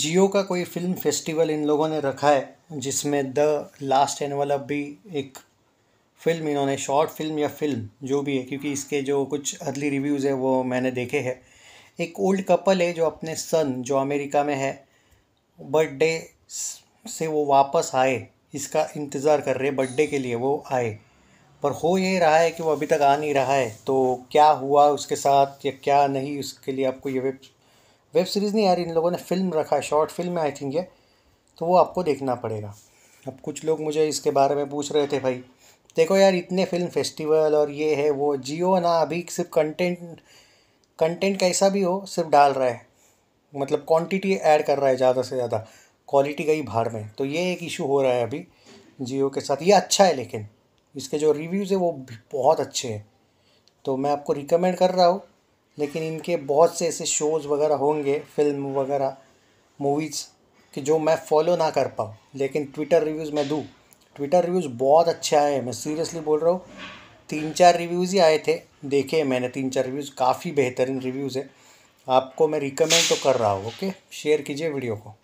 जियो का कोई film festival in लोगों ने रखा है जिसमें द लास्ट एनवलप भी एक फिल्म इन्होंने शॉर्ट फिल्म या फिल्म जो भी है क्योंकि इसके जो कुछ अर्ली रिव्यूज़ है वो मैंने देखे हैं एक ओल्ड कपल है जो अपने सन जो अमेरिका में है बर्थडे से वो वापस आए इसका इंतज़ार कर रहे बर्थडे के लिए वो आए पर हो ये रहा है कि वो अभी तक आ नहीं रहा है तो क्या हुआ उसके साथ या क्या नहीं उसके लिए आपको ये वेब वेब सीरीज़ नहीं यार इन लोगों ने फ़िल्म रखा है शॉर्ट फिल्म है आई थिंक ये तो वो आपको देखना पड़ेगा अब कुछ लोग मुझे इसके बारे में पूछ रहे थे भाई देखो यार इतने फिल्म फेस्टिवल और ये है वो जियो ना अभी सिर्फ कंटेंट कंटेंट कैसा भी हो सिर्फ डाल रहा है मतलब क्वांटिटी ऐड कर रहा है ज़्यादा से ज़्यादा क्वालिटी गई बाहर में तो ये एक इशू हो रहा है अभी जियो के साथ ये अच्छा है लेकिन इसके जो रिव्यूज़ है वो बहुत अच्छे हैं तो मैं आपको रिकमेंड कर रहा हूँ लेकिन इनके बहुत से ऐसे शोज़ वगैरह होंगे फिल्म वगैरह मूवीज़ कि जो मैं फॉलो ना कर पाऊँ लेकिन ट्विटर रिव्यूज़ मैं दूँ ट्विटर रिव्यूज़ बहुत अच्छे आए हैं मैं सीरियसली बोल रहा हूँ तीन चार रिव्यूज़ ही आए थे देखे मैंने तीन चार रिव्यूज़ काफ़ी बेहतरीन रिव्यूज़ है आपको मैं रिकमेंड तो कर रहा हूँ ओके शेयर कीजिए वीडियो को